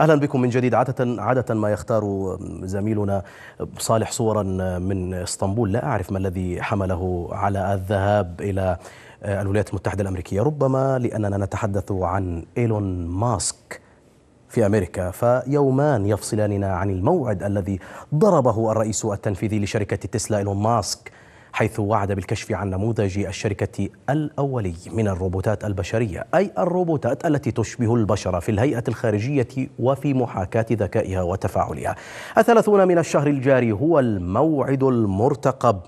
أهلا بكم من جديد عادة, عادة ما يختار زميلنا صالح صورا من اسطنبول لا أعرف ما الذي حمله على الذهاب إلى الولايات المتحدة الأمريكية ربما لأننا نتحدث عن إيلون ماسك في امريكا فيومان يفصلاننا عن الموعد الذي ضربه الرئيس التنفيذي لشركه تسلا ايلون ماسك حيث وعد بالكشف عن نموذج الشركة الأولي من الروبوتات البشرية أي الروبوتات التي تشبه البشر في الهيئة الخارجية وفي محاكاة ذكائها وتفاعلها الثلاثون من الشهر الجاري هو الموعد المرتقب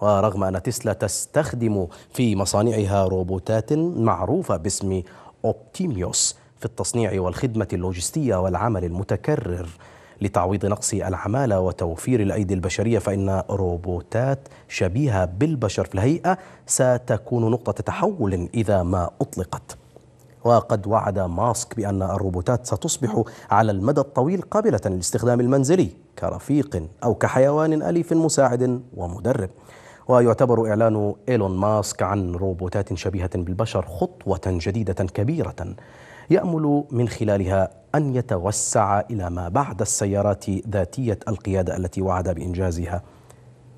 ورغم أن تسلا تستخدم في مصانعها روبوتات معروفة باسم أوبتيميوس في التصنيع والخدمة اللوجستية والعمل المتكرر لتعويض نقص العمالة وتوفير الأيدي البشرية فإن روبوتات شبيهة بالبشر في الهيئة ستكون نقطة تحول إذا ما أطلقت وقد وعد ماسك بأن الروبوتات ستصبح على المدى الطويل قابلة للاستخدام المنزلي كرفيق أو كحيوان أليف مساعد ومدرب ويعتبر إعلان إيلون ماسك عن روبوتات شبيهة بالبشر خطوة جديدة كبيرة يأمل من خلالها أن يتوسع إلى ما بعد السيارات ذاتية القيادة التي وعد بإنجازها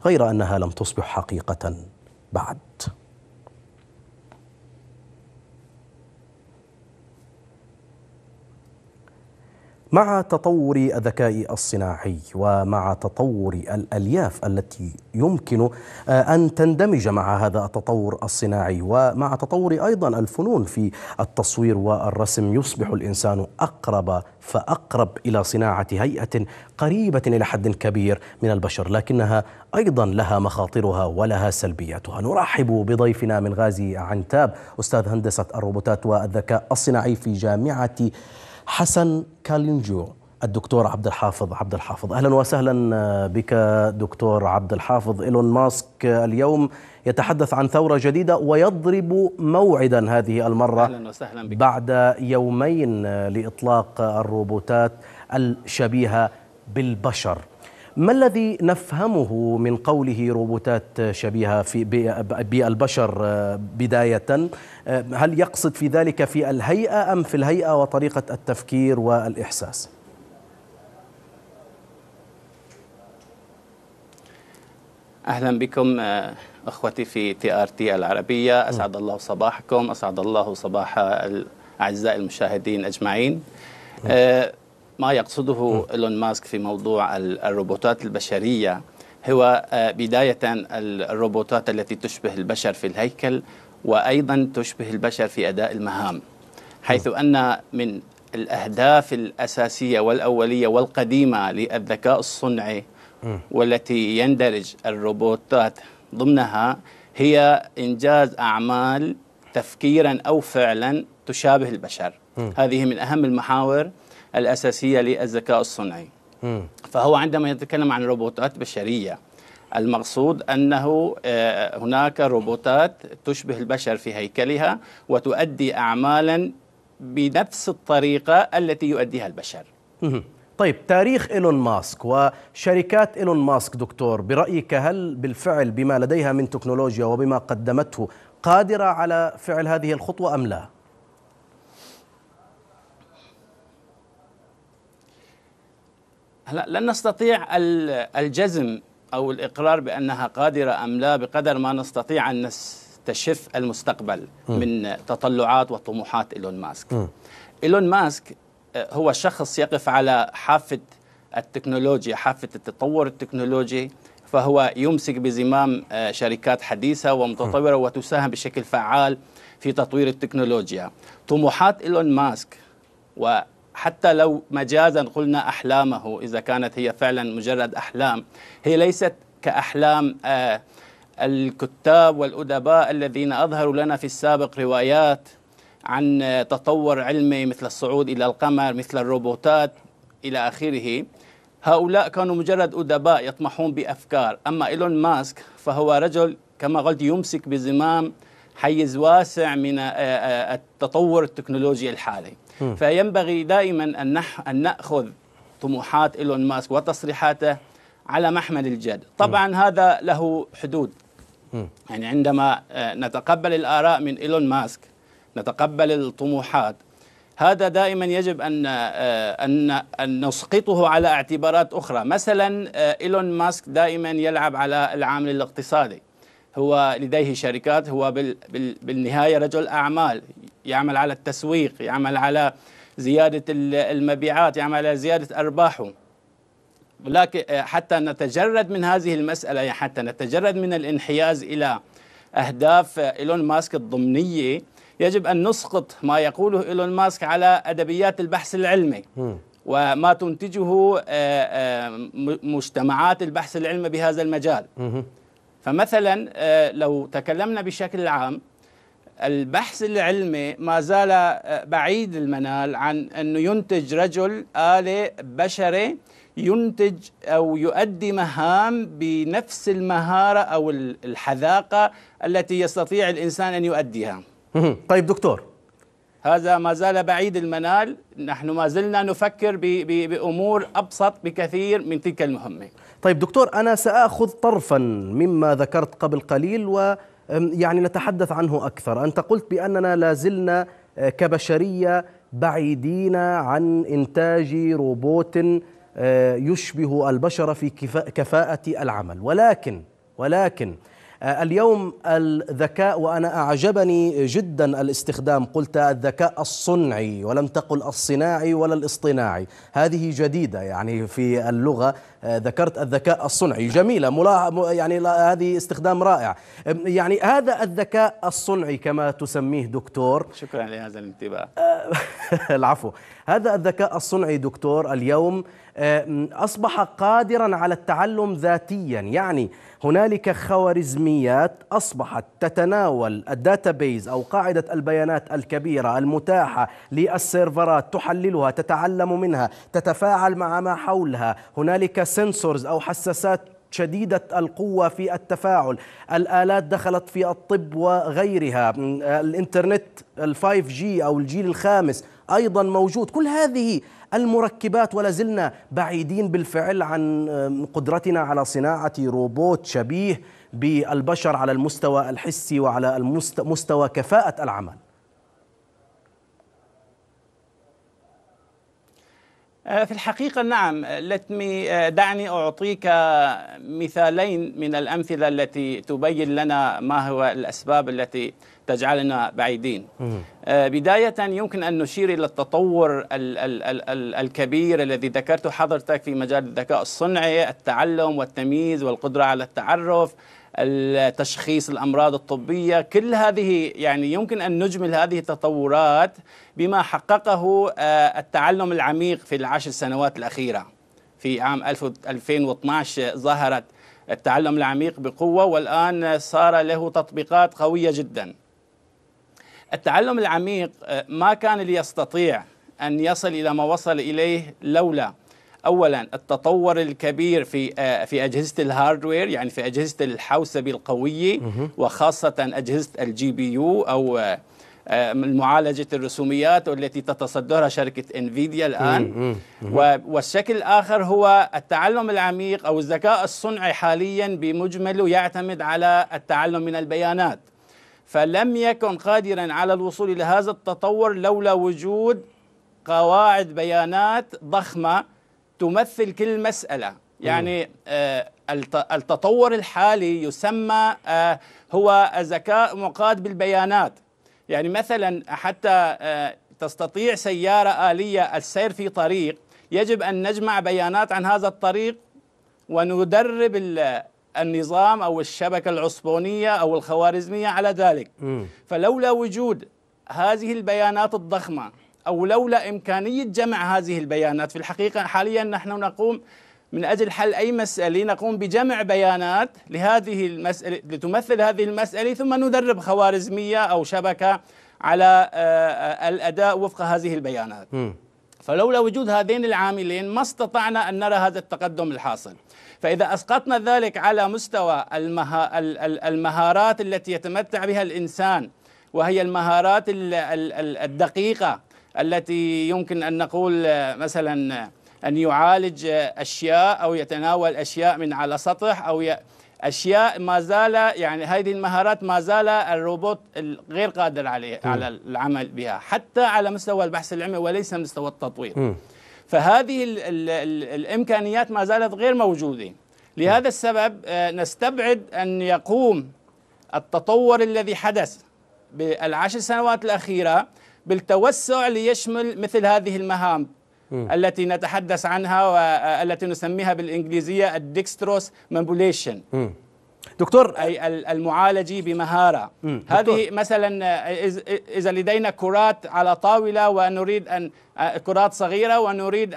غير أنها لم تصبح حقيقة بعد مع تطور الذكاء الصناعي ومع تطور الالياف التي يمكن آه، ان تندمج مع هذا التطور الصناعي ومع تطور ايضا الفنون في التصوير والرسم يصبح الانسان اقرب فاقرب الى صناعه هيئه قريبه الى حد كبير من البشر لكنها ايضا لها مخاطرها ولها سلبياتها نرحب بضيفنا من غازي عنتاب استاذ هندسه الروبوتات والذكاء الصناعي في جامعه حسن كالينجو الدكتور عبد الحافظ عبد الحافظ اهلا وسهلا آه، بك دكتور عبد الحافظ ايلون ماسك آه، اليوم يتحدث عن ثوره جديده ويضرب موعدا هذه المره اهلا وسهلا بك بعد يومين آه، لاطلاق الروبوتات الشبيهه بالبشر ما الذي نفهمه من قوله روبوتات شبيهة في بالبشر آه، بداية آه، هل يقصد في ذلك في الهيئة أم في الهيئة وطريقة التفكير والإحساس؟ اهلا بكم آه، اخوتي في تي ار تي العربيه اسعد الله صباحكم اسعد الله صباح الاعزاء المشاهدين اجمعين ما يقصده إيلون ماسك في موضوع الروبوتات البشرية هو آه، بداية الروبوتات التي تشبه البشر في الهيكل وأيضا تشبه البشر في أداء المهام حيث أن من الأهداف الأساسية والأولية والقديمة للذكاء الصنعي والتي يندرج الروبوتات ضمنها هي إنجاز أعمال تفكيرا أو فعلا تشابه البشر هذه من أهم المحاور الأساسية للذكاء الصنعي فهو عندما يتكلم عن روبوتات بشرية المقصود أنه آه، هناك روبوتات تشبه البشر في هيكلها وتؤدي أعمالا بنفس الطريقة التي يؤديها البشر طيب تاريخ إيلون ماسك وشركات إيلون ماسك دكتور برأيك هل بالفعل بما لديها من تكنولوجيا وبما قدمته قادرة على فعل هذه الخطوة أم لا؟ هلا لن نستطيع الجزم او الاقرار بانها قادره ام لا بقدر ما نستطيع ان نستشف المستقبل م. من تطلعات وطموحات ايلون ماسك. م. ايلون ماسك آه، هو شخص يقف على حافه التكنولوجيا، حافه التطور التكنولوجي، فهو يمسك بزمام آه، شركات حديثه ومتطوره وتساهم بشكل فعال في تطوير التكنولوجيا. طموحات ايلون ماسك و حتى لو مجازا قلنا أحلامه إذا كانت هي فعلا مجرد أحلام هي ليست كأحلام آه، الكتاب والأدباء الذين أظهروا لنا في السابق روايات عن آه، تطور علمي مثل الصعود إلى القمر مثل الروبوتات إلى آخره هؤلاء كانوا مجرد أدباء يطمحون بأفكار أما إيلون ماسك فهو رجل كما قلت يمسك بزمام حيز واسع من آه، التطور التكنولوجي الحالي فينبغي دائما أن, نح أن نأخذ طموحات إيلون ماسك وتصريحاته على محمل الجد طبعا م. هذا له حدود م. يعني عندما آه، نتقبل الآراء من إيلون ماسك نتقبل الطموحات هذا دائما يجب ان آه، ان ان نسقطه على اعتبارات اخرى، مثلا آه، ايلون ماسك دائما يلعب على العامل الاقتصادي. هو لديه شركات هو بالنهايه رجل اعمال يعمل على التسويق يعمل على زيادة المبيعات يعمل على زيادة أرباحه ولكن آه، حتى نتجرد من هذه المسألة يعني حتى نتجرد من الانحياز إلى أهداف آه، إيلون ماسك الضمنية يجب أن نسقط ما يقوله إيلون ماسك على أدبيات البحث العلمي وما تنتجه آه، مجتمعات البحث العلمي بهذا المجال فمثلا لو تكلمنا بشكل عام البحث العلمي ما زال آه، بعيد المنال عن انه ينتج رجل آلة بشري ينتج او يؤدي مهام بنفس المهارة او الحذاقة التي يستطيع الانسان ان يؤديها. طيب دكتور هذا ما زال بعيد المنال نحن ما زلنا نفكر بأمور أبسط بكثير من تلك المهمة طيب دكتور أنا سأخذ طرفا مما ذكرت قبل قليل و يعني نتحدث عنه أكثر أنت قلت بأننا لازلنا آه، كبشرية بعيدين عن إنتاج روبوت آه، يشبه البشر في كفاءة العمل ولكن ولكن آه، اليوم الذكاء وأنا أعجبني جدا الاستخدام قلت الذكاء الصنعي ولم تقل الصناعي ولا الاصطناعي هذه جديدة يعني في اللغة آه، ذكرت الذكاء الصنعي جميلة يعني هذه استخدام رائع يعني هذا الذكاء الصنعي كما تسميه دكتور شكرا لهذا الانتباه آه، العفو هذا الذكاء الصنعي دكتور اليوم آه، أصبح قادرا على التعلم ذاتيا يعني هنالك خوارزميات أصبحت تتناول الداتابيز أو قاعدة البيانات الكبيرة المتاحة للسيرفرات تحللها تتعلم منها تتفاعل مع ما حولها هنالك سنسورز أو حساسات شديدة القوة في التفاعل الآلات دخلت في الطب وغيرها الإنترنت الفايف جي أو الجيل الخامس أيضا موجود كل هذه المركبات ولا زلنا بعيدين بالفعل عن قدرتنا على صناعة روبوت شبيه بالبشر على المستوى الحسي وعلى مستوى كفاءة العمل آه، في الحقيقة نعم آه، آه، دعني أعطيك مثالين من الأمثلة التي تبين لنا ما هو الأسباب التي تجعلنا بعيدين بداية يمكن أن نشير إلى التطور ال ال ال ال الكبير الذي ذكرته حضرتك في مجال الذكاء الصنعي التعلم والتمييز والقدرة على التعرف التشخيص الأمراض الطبية كل هذه يعني يمكن أن نجمل هذه التطورات بما حققه آه، التعلم العميق في العشر سنوات الأخيرة في عام 2012 ظهرت التعلم العميق بقوة والآن صار له تطبيقات قوية جدا التعلم العميق آه، ما كان ليستطيع أن يصل إلى ما وصل إليه لولا اولا التطور الكبير في آه، في اجهزه الهاردوير يعني في اجهزه الحوسبه القويه وخاصه اجهزه الجي بي يو او آه، آه، معالجة الرسوميات والتي تتصدرها شركة انفيديا الآن والشكل الآخر هو التعلم العميق أو الذكاء الصنعي حاليا بمجمله يعتمد على التعلم من البيانات فلم يكن قادرا على الوصول إلى هذا التطور لولا وجود قواعد بيانات ضخمة تمثل كل مسألة يعني آه، التطور الحالي يسمى آه، هو ذكاء مقاد بالبيانات يعني مثلا حتى آه، تستطيع سيارة آلية السير في طريق يجب أن نجمع بيانات عن هذا الطريق وندرب النظام أو الشبكة العصبونية أو الخوارزمية على ذلك فلولا وجود هذه البيانات الضخمة أو لولا إمكانية جمع هذه البيانات في الحقيقة حاليا نحن نقوم من أجل حل أي مسألة نقوم بجمع بيانات لهذه المسألة لتمثل هذه المسألة ثم ندرب خوارزمية أو شبكة على آه، الأداء وفق هذه البيانات فلولا وجود هذين العاملين ما استطعنا أن نرى هذا التقدم الحاصل فإذا أسقطنا ذلك على مستوى المهارات التي يتمتع بها الإنسان وهي المهارات الدقيقة التي يمكن أن نقول آه، مثلا آه، أن يعالج آه، أشياء أو يتناول أشياء من على سطح أو ي... أشياء ما زال يعني هذه المهارات ما زال الروبوت غير قادر عليه م. على العمل بها حتى على مستوى البحث العلمي وليس مستوى التطوير م. فهذه الـ الـ الـ الإمكانيات ما زالت غير موجودة لهذا السبب نستبعد أن يقوم التطور الذي حدث بالعشر سنوات الأخيرة بالتوسع ليشمل مثل هذه المهام م. التي نتحدث عنها والتي آه، نسميها بالإنجليزية الديكستروس مانبوليشن دكتور اي المعالجي بمهاره هذه دكتور. مثلا اذا لدينا كرات على طاوله ونريد ان آه، كرات صغيره ونريد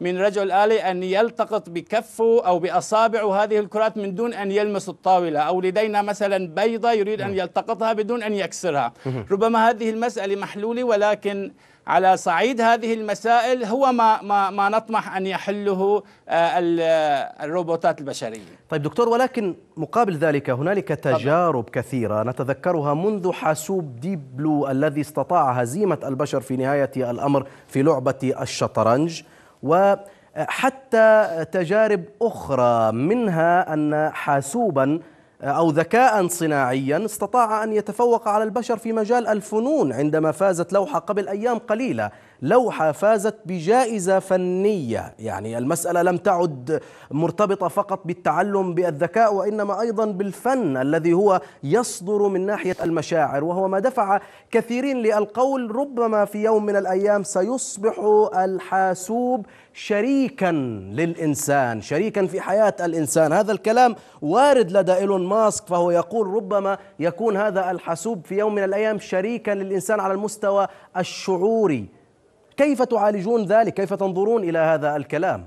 من رجل الي ان يلتقط بكفه او باصابعه هذه الكرات من دون ان يلمس الطاوله او لدينا مثلا بيضه يريد ان يلتقطها بدون ان يكسرها ربما هذه المساله محلوله ولكن على صعيد هذه المسائل هو ما ما ما نطمح ان يحله آه، آه، الروبوتات البشريه. طيب دكتور ولكن مقابل ذلك هنالك تجارب كثيره نتذكرها منذ حاسوب ديب بلو الذي استطاع هزيمه البشر في نهايه الامر في لعبه الشطرنج و آه، حتى تجارب أخرى منها أن حاسوبا أو ذكاء صناعيا استطاع أن يتفوق على البشر في مجال الفنون عندما فازت لوحة قبل أيام قليلة لوحة فازت بجائزة فنية يعني المسألة لم تعد مرتبطة فقط بالتعلم بالذكاء وإنما أيضا بالفن الذي هو يصدر من ناحية المشاعر وهو ما دفع كثيرين للقول ربما في يوم من الأيام سيصبح الحاسوب شريكا للإنسان شريكا في حياة الإنسان هذا الكلام وارد لدى إيلون ماسك فهو يقول ربما يكون هذا الحاسوب في يوم من الأيام شريكا للإنسان على المستوى الشعوري كيف تعالجون ذلك كيف تنظرون إلى هذا الكلام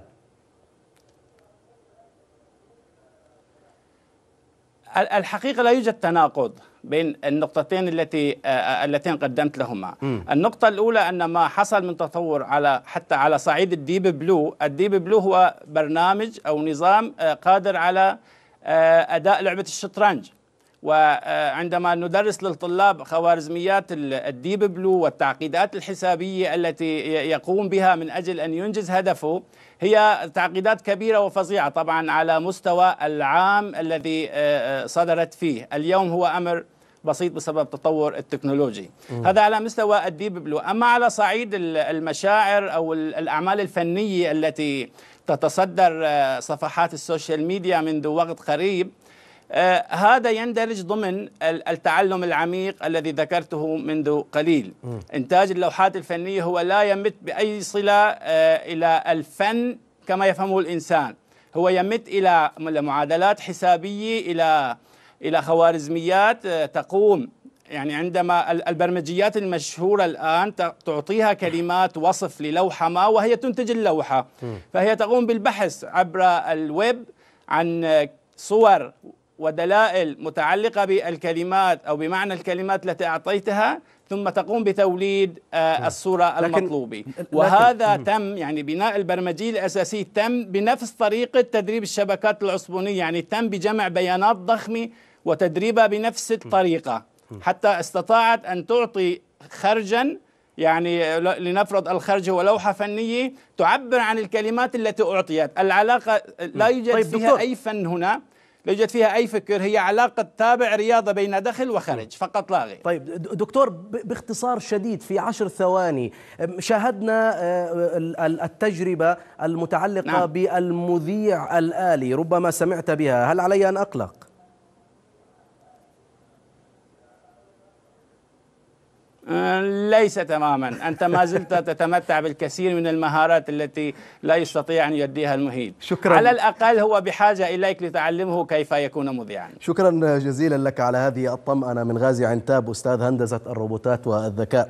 الحقيقة لا يوجد تناقض بين النقطتين التي اللتين آه، آه، قدمت لهما م. النقطة الأولى أن ما حصل من تطور على حتى على صعيد الديب بلو الديب بلو هو برنامج أو نظام آه، قادر على أداء لعبة الشطرنج وعندما ندرس للطلاب خوارزميات الديب بلو والتعقيدات الحسابية التي يقوم بها من أجل أن ينجز هدفه هي تعقيدات كبيرة وفظيعة طبعا على مستوى العام الذي آه، آه، صدرت فيه اليوم هو أمر بسيط بسبب تطور التكنولوجي م. هذا على مستوى الديب بلو أما على صعيد المشاعر أو الأعمال الفنية التي تتصدر آه، صفحات السوشيال ميديا منذ وقت قريب آه، هذا يندرج ضمن التعلم العميق الذي ذكرته منذ قليل م. إنتاج اللوحات الفنية هو لا يمت بأي صلة آه، إلى الفن كما يفهمه الإنسان هو يمت إلى معادلات حسابية إلى إلى خوارزميات آه، تقوم يعني عندما البرمجيات المشهورة الآن تعطيها كلمات وصف للوحة ما وهي تنتج اللوحة فهي تقوم بالبحث عبر الويب عن صور ودلائل متعلقة بالكلمات أو بمعنى الكلمات التي أعطيتها ثم تقوم بتوليد آه، نعم. الصورة المطلوبة وهذا تم يعني بناء البرمجي الأساسي تم بنفس طريقة تدريب الشبكات العصبونية يعني تم بجمع بيانات ضخمة وتدريبها بنفس الطريقة حتى استطاعت أن تعطي خرجاً يعني لنفرض الخرج هو لوحة فنية تعبر عن الكلمات التي أعطيت العلاقة لا يوجد طيب فيها دكتور. أي فن هنا لا يوجد فيها أي فكر هي علاقة تابع رياضة بين دخل وخرج فقط لا غير طيب دكتور باختصار شديد في عشر ثواني شاهدنا التجربة المتعلقة نعم. بالمذيع الآلي ربما سمعت بها هل علي أن أقلق؟ آه، ليس تماما أنت ما زلت تتمتع بالكثير من المهارات التي لا يستطيع أن يديها المهيد شكرا على الأقل هو بحاجة إليك لتعلمه كيف يكون مذيعا شكرا جزيلا لك على هذه الطمأنة من غازي عنتاب أستاذ هندسة الروبوتات والذكاء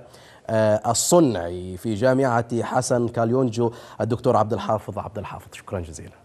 آه، الصنعي في جامعة حسن كاليونجو الدكتور عبد الحافظ عبد الحافظ شكرا جزيلا